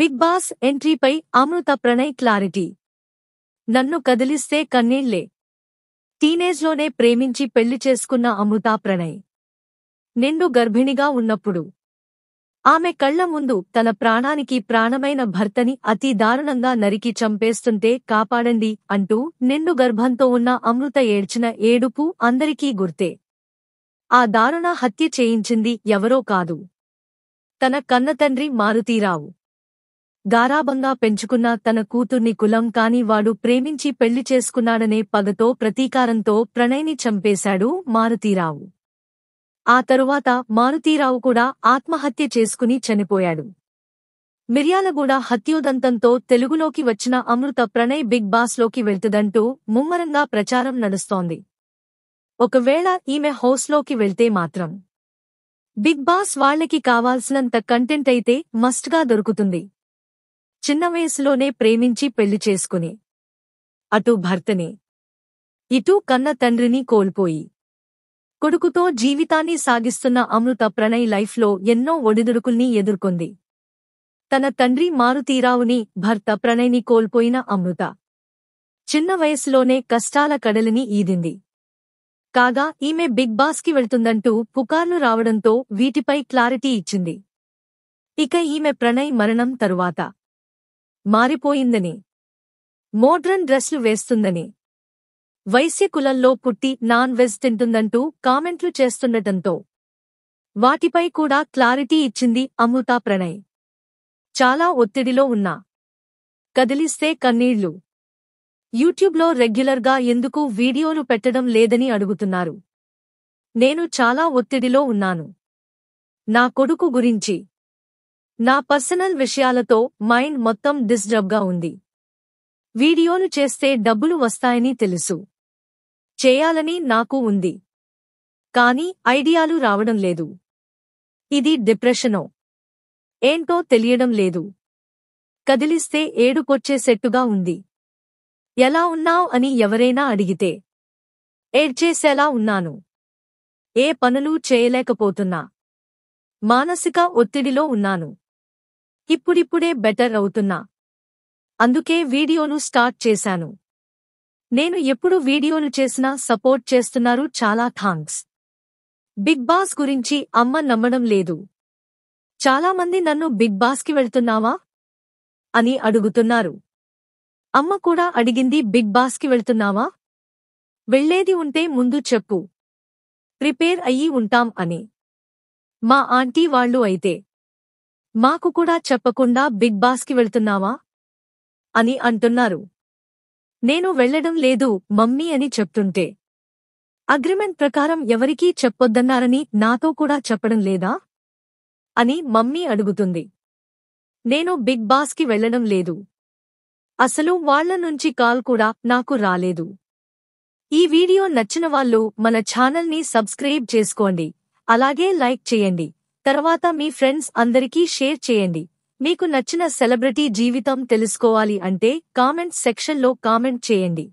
big boss ఎంట్రీపై Amrutha Pranay clarity నన్ను కదిలిస్తే కన్నీళ్లే టీనేజ్లోనే ప్రేమించి పెళ్లి చేసుకున్న అమృత ప్రణయ్ నిండు గర్భిణిగా ఉన్నప్పుడు ఆమె కళ్ల ముందు తన ప్రాణానికి ప్రాణమైన భర్తని అతి దారుణంగా నరికి చంపేస్తుంటే కాపాడండి అంటూ నిండు గర్భంతో ఉన్న అమృత ఏడ్చిన ఏడుపు అందరికీ గుర్తే ఆ దారుణ హత్య చేయించింది ఎవరో కాదు తన కన్నతండ్రి మారుతీరావు గారాబంగా పెంచుకున్న తన కూతుర్ని కులం కాని వాడు ప్రేమించి పెళ్లి చేసుకున్నాడనే పగతో ప్రతీకారంతో ప్రణయ్ని చంపేశాడు మారుతీరావు ఆ తరువాత మారుతీరావు కూడా ఆత్మహత్య చేసుకుని చనిపోయాడు మిర్యాలగూడ హత్యోదంతంతో తెలుగులోకి వచ్చిన అమృత ప్రణయ్ బిగ్ బాస్లోకి వెళ్తుందంటూ ముమ్మరంగా ప్రచారం నడుస్తోంది ఒకవేళ ఈమె హౌస్లోకి వెళ్తే మాత్రం బిగ్ బాస్ వాళ్లకి కావాల్సినంత కంటెంట్ అయితే మస్ట్గా దొరుకుతుంది చిన్న వయసులోనే ప్రేమించి పెళ్లి చేసుకుని అటు భర్తని ఇటు కన్న తండ్రిని కోల్పోయి కొడుకుతో జీవితాన్ని సాగిస్తున్న అమృత ప్రణయ్ లైఫ్లో ఎన్నో ఒడిదుడుకుల్ని ఎదుర్కొంది తన తండ్రి మారుతీరావుని భర్త ప్రణయ్ని కోల్పోయిన అమృత చిన్న వయసులోనే కష్టాల కడలిని ఈదింది కాగా ఈమె బిగ్ బాస్కి వెళ్తుందంటూ పుకార్లు రావడంతో వీటిపై క్లారిటీ ఇచ్చింది ఇక ఈమె ప్రణయ్ మరణం తరువాత మారిపోయిందని మోడ్రన్ డ్రెస్లు వేస్తుందని వైశ్య కులంలో పుట్టి నాన్ వెజ్ తింటుందంటూ కామెంట్లు చేస్తుండటంతో వాటిపై కూడా క్లారిటీ ఇచ్చింది అమృతా ప్రణయ్ చాలా ఒత్తిడిలో ఉన్నా కదిలిస్తే కన్నీళ్లు యూట్యూబ్లో రెగ్యులర్గా ఎందుకు వీడియోలు పెట్టడం లేదని అడుగుతున్నారు నేను చాలా ఒత్తిడిలో ఉన్నాను నా కొడుకు గురించి నా పర్సనల్ విషయాలతో మైండ్ మొత్తం డిస్టర్బ్గా ఉంది వీడియోలు చేస్తే డబ్బులు వస్తాయని తెలుసు చేయాలని నాకు ఉంది కానీ ఐడియాలు రావడం లేదు ఇది డిప్రెషనో ఏంటో తెలియడం లేదు కదిలిస్తే ఏడుకొచ్చేసెట్టుగా ఉంది ఎలా ఉన్నావ్ అని ఎవరైనా అడిగితే ఏడ్చేసేలా ఉన్నాను ఏ పనులు చేయలేకపోతున్నా మానసిక ఒత్తిడిలో ఉన్నాను ఇప్పుడిప్పుడే బెటర్ అవుతున్నా అందుకే వీడియోను స్టార్ట్ చేశాను నేను ఎప్పుడు వీడియోలు చేసినా సపోర్ట్ చేస్తున్నారు చాలా థాంక్స్ బిగ్ బాస్ గురించి అమ్మ నమ్మడం లేదు చాలామంది నన్ను బిగ్ బాస్కి వెళ్తున్నావా అని అడుగుతున్నారు అమ్మ కూడా అడిగింది బిగ్ బాస్కి వెళ్తున్నావా వెళ్లేది ఉంటే ముందు చెప్పు ప్రిపేర్ అయ్యి ఉంటాం అని మా ఆంటీ వాళ్ళు అయితే మాకు కూడా చెప్పకుండా బిగ్ బాస్కి వెళ్తున్నావా అని అంటున్నారు నేను వెళ్లడం లేదు మమ్మీ అని చెప్తుంటే అగ్రిమెంట్ ప్రకారం ఎవరికీ చెప్పొద్దన్నారని నాతో కూడా చెప్పడం లేదా అని మమ్మీ అడుగుతుంది నేను బిగ్ బాస్కి వెళ్లడం లేదు అసలు వాళ్ల నుంచి కాల్ కూడా నాకు రాలేదు ఈ వీడియో నచ్చిన వాళ్ళు మన ఛానల్ని సబ్స్క్రైబ్ చేసుకోండి అలాగే లైక్ చేయండి తర్వాత మీ ఫ్రెండ్స్ అందరికీ షేర్ చేయండి మీకు నచ్చిన సెలబ్రిటీ జీవితం తెలుసుకోవాలి అంటే కామెంట్ సెక్షన్లో కామెంట్ చేయండి